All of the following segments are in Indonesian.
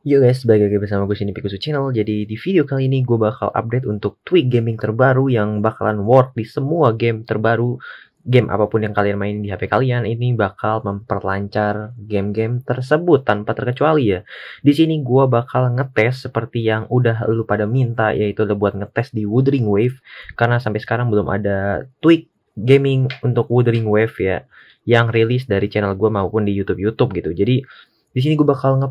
Yo guys, balik lagi bersama gue sini Pikusu Channel. Jadi di video kali ini gue bakal update untuk tweak gaming terbaru yang bakalan work di semua game terbaru. Game apapun yang kalian main di HP kalian ini bakal memperlancar game-game tersebut tanpa terkecuali ya. Di sini gue bakal ngetes seperti yang udah lu pada minta yaitu lu buat ngetes di Wuthering Wave karena sampai sekarang belum ada tweak gaming untuk Wuthering Wave ya yang rilis dari channel gue maupun di YouTube YouTube gitu. Jadi di sini gue bakal nge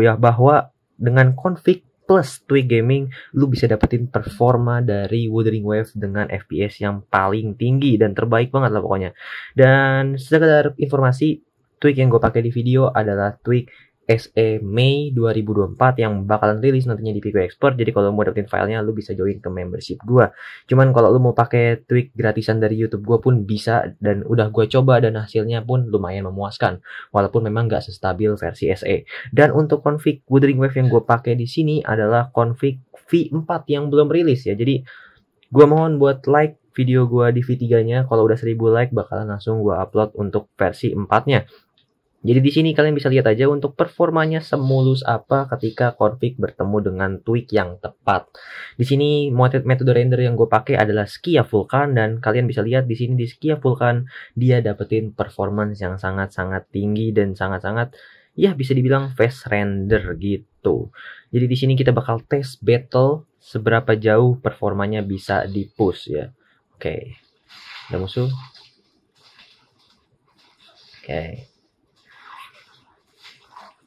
ya bahwa dengan config plus tweak Gaming, lu bisa dapetin performa dari Wuthering Wave dengan FPS yang paling tinggi dan terbaik banget lah pokoknya. Dan sekedar informasi, tweak yang gue pakai di video adalah tweak SE Mei 2024 yang bakalan rilis nantinya di Pico Expert. Jadi kalau mau dapetin filenya lu bisa join ke membership gua. Cuman kalau lu mau pakai tweak gratisan dari YouTube gua pun bisa dan udah gua coba dan hasilnya pun lumayan memuaskan. Walaupun memang nggak sestabil versi SE. Dan untuk config Wuthering Wave yang gua pakai di sini adalah config V4 yang belum rilis ya. Jadi gua mohon buat like video gue di V3-nya. Kalau udah 1000 like bakalan langsung gue upload untuk versi 4-nya. Jadi di sini kalian bisa lihat aja untuk performanya semulus apa ketika config bertemu dengan tweak yang tepat. Di sini metode render yang gue pakai adalah Skia Vulkan dan kalian bisa lihat di sini di Skia Vulkan dia dapetin performance yang sangat-sangat tinggi dan sangat-sangat ya bisa dibilang fast render gitu. Jadi di sini kita bakal tes battle seberapa jauh performanya bisa di push ya. Oke. Okay. Ada musuh. Oke. Okay.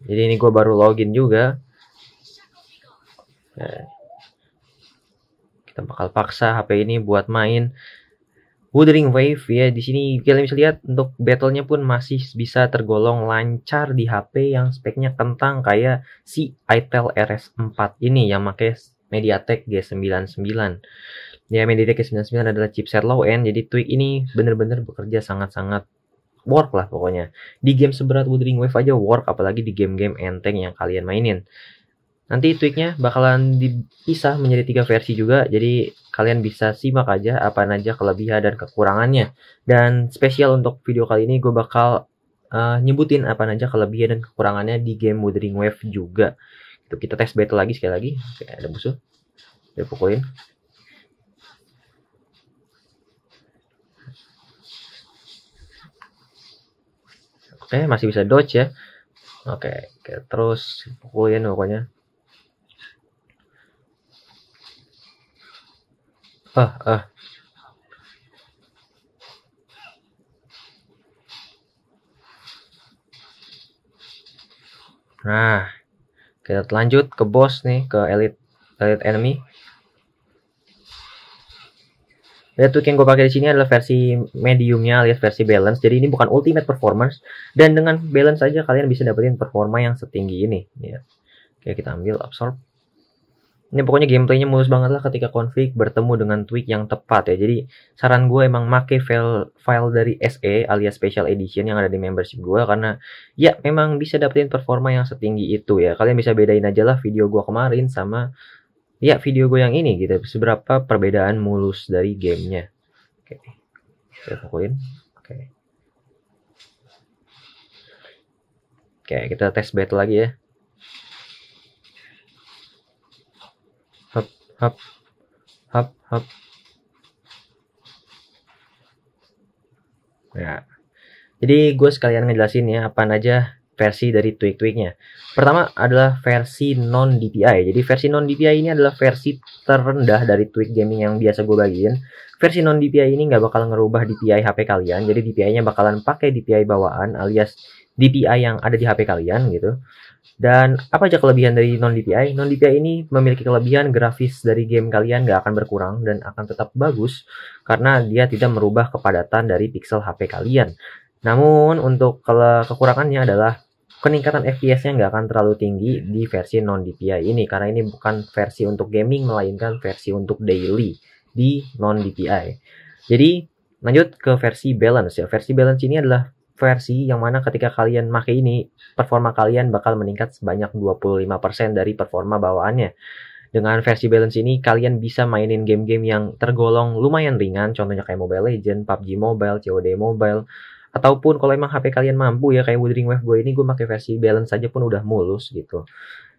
Jadi ini gue baru login juga. Ya. kita bakal paksa HP ini buat main Wuthering Wave ya. Di sini kalian bisa lihat untuk battlenya pun masih bisa tergolong lancar di HP yang speknya kentang kayak si Itel RS4 ini yang pakai MediaTek G99. Ya MediaTek G99 adalah chipset low end jadi tweak ini benar-benar bekerja sangat-sangat work lah pokoknya. Di game seberat Wuthering Wave aja work, apalagi di game-game enteng yang kalian mainin. Nanti tweaknya bakalan dipisah menjadi tiga versi juga, jadi kalian bisa simak aja apa aja kelebihan dan kekurangannya. Dan spesial untuk video kali ini gue bakal uh, nyebutin apa aja kelebihan dan kekurangannya di game Wuthering Wave juga. Itu kita tes battle lagi sekali lagi. Oke, ada musuh. Kita pukulin. eh masih bisa dodge ya oke okay, okay. terus pukulin pokoknya ah ah nah kita lanjut ke bos nih ke elite elite enemy lihat tuh yang gue pakai di sini adalah versi mediumnya alias versi balance. Jadi ini bukan ultimate performance dan dengan balance saja kalian bisa dapetin performa yang setinggi ini. Ya. Oke kita ambil absorb. Ini pokoknya gameplaynya mulus banget lah ketika config bertemu dengan tweak yang tepat ya. Jadi saran gue emang make file file dari SE alias Special Edition yang ada di membership gue karena ya memang bisa dapetin performa yang setinggi itu ya. Kalian bisa bedain aja lah video gue kemarin sama ya video gue yang ini gitu seberapa perbedaan mulus dari gamenya oke saya pukulin oke oke kita tes battle lagi ya Hop, hop, hop, hop. ya jadi gue sekalian ngejelasin ya apa aja versi dari tweak-tweaknya. Pertama adalah versi non DPI. Jadi versi non DPI ini adalah versi terendah dari tweak gaming yang biasa gue bagiin. Versi non DPI ini nggak bakal ngerubah DPI HP kalian. Jadi DPI-nya bakalan pakai DPI bawaan alias DPI yang ada di HP kalian gitu. Dan apa aja kelebihan dari non DPI? Non DPI ini memiliki kelebihan grafis dari game kalian nggak akan berkurang dan akan tetap bagus karena dia tidak merubah kepadatan dari pixel HP kalian. Namun untuk kekurangannya adalah peningkatan FPS-nya nggak akan terlalu tinggi di versi non DPI ini karena ini bukan versi untuk gaming melainkan versi untuk daily di non DPI. Jadi lanjut ke versi balance ya. Versi balance ini adalah versi yang mana ketika kalian pakai ini performa kalian bakal meningkat sebanyak 25% dari performa bawaannya. Dengan versi balance ini kalian bisa mainin game-game yang tergolong lumayan ringan contohnya kayak Mobile Legends, PUBG Mobile, COD Mobile, ataupun kalau emang HP kalian mampu ya kayak Wuthering Wave gue ini gue pakai versi balance aja pun udah mulus gitu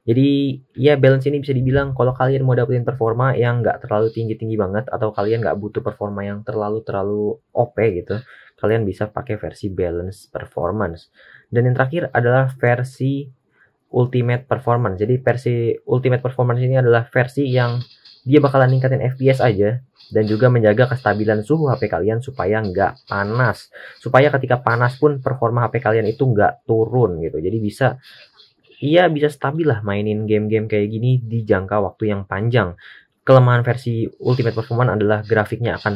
jadi ya balance ini bisa dibilang kalau kalian mau dapetin performa yang nggak terlalu tinggi-tinggi banget atau kalian nggak butuh performa yang terlalu-terlalu OP gitu, kalian bisa pakai versi balance performance. Dan yang terakhir adalah versi ultimate performance. Jadi versi ultimate performance ini adalah versi yang dia bakalan ningkatin FPS aja dan juga menjaga kestabilan suhu HP kalian supaya nggak panas. Supaya ketika panas pun performa HP kalian itu nggak turun gitu. Jadi bisa Iya bisa stabil lah mainin game-game kayak gini di jangka waktu yang panjang kelemahan versi Ultimate Performance adalah grafiknya akan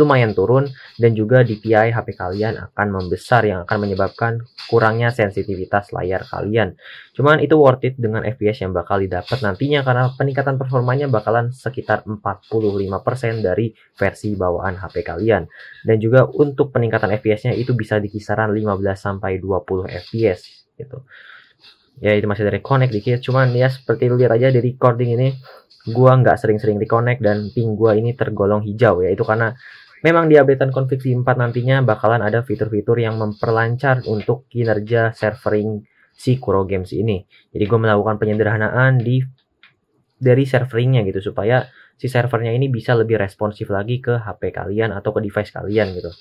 lumayan turun dan juga DPI HP kalian akan membesar yang akan menyebabkan kurangnya sensitivitas layar kalian. Cuman itu worth it dengan FPS yang bakal didapat nantinya karena peningkatan performanya bakalan sekitar 45% dari versi bawaan HP kalian. Dan juga untuk peningkatan FPS-nya itu bisa di kisaran 15 sampai 20 FPS gitu ya itu masih dari connect dikit cuman ya seperti lihat aja di recording ini gua nggak sering-sering reconnect dan ping gua ini tergolong hijau ya itu karena memang di updatean konflik 4 nantinya bakalan ada fitur-fitur yang memperlancar untuk kinerja servering si Kuro Games ini jadi gue melakukan penyederhanaan di dari serveringnya gitu supaya si servernya ini bisa lebih responsif lagi ke HP kalian atau ke device kalian gitu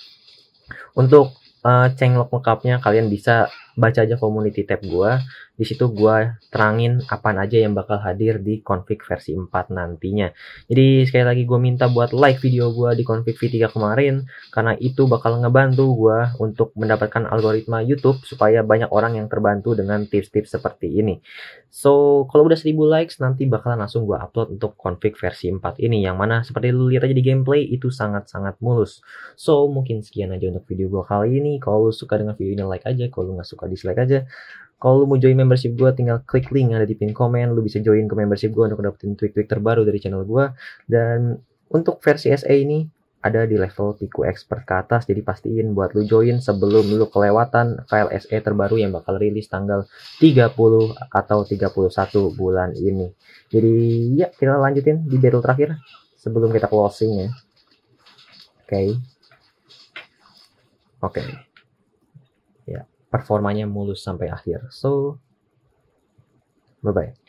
untuk uh, eh, lock lengkapnya kalian bisa baca aja community tab gue. Di situ gue terangin apa aja yang bakal hadir di config versi 4 nantinya. Jadi sekali lagi gue minta buat like video gue di config V3 kemarin karena itu bakal ngebantu gue untuk mendapatkan algoritma YouTube supaya banyak orang yang terbantu dengan tips-tips seperti ini. So, kalau udah 1000 likes nanti bakalan langsung gue upload untuk config versi 4 ini yang mana seperti lu lihat aja di gameplay itu sangat-sangat mulus. So, mungkin sekian aja untuk video gue kali ini. Kalau lu suka dengan video ini like aja, kalau lu nggak suka suka dislike aja kalau lu mau join membership gue tinggal klik link yang ada di pin komen lu bisa join ke membership gue untuk dapetin tweet-tweet terbaru dari channel gue dan untuk versi SA ini ada di level Piku Expert ke atas jadi pastiin buat lu join sebelum lu kelewatan file sa terbaru yang bakal rilis tanggal 30 atau 31 bulan ini. Jadi ya kita lanjutin di battle terakhir sebelum kita closing ya. Oke. Okay. Oke. Okay performanya mulus sampai akhir. So, bye-bye.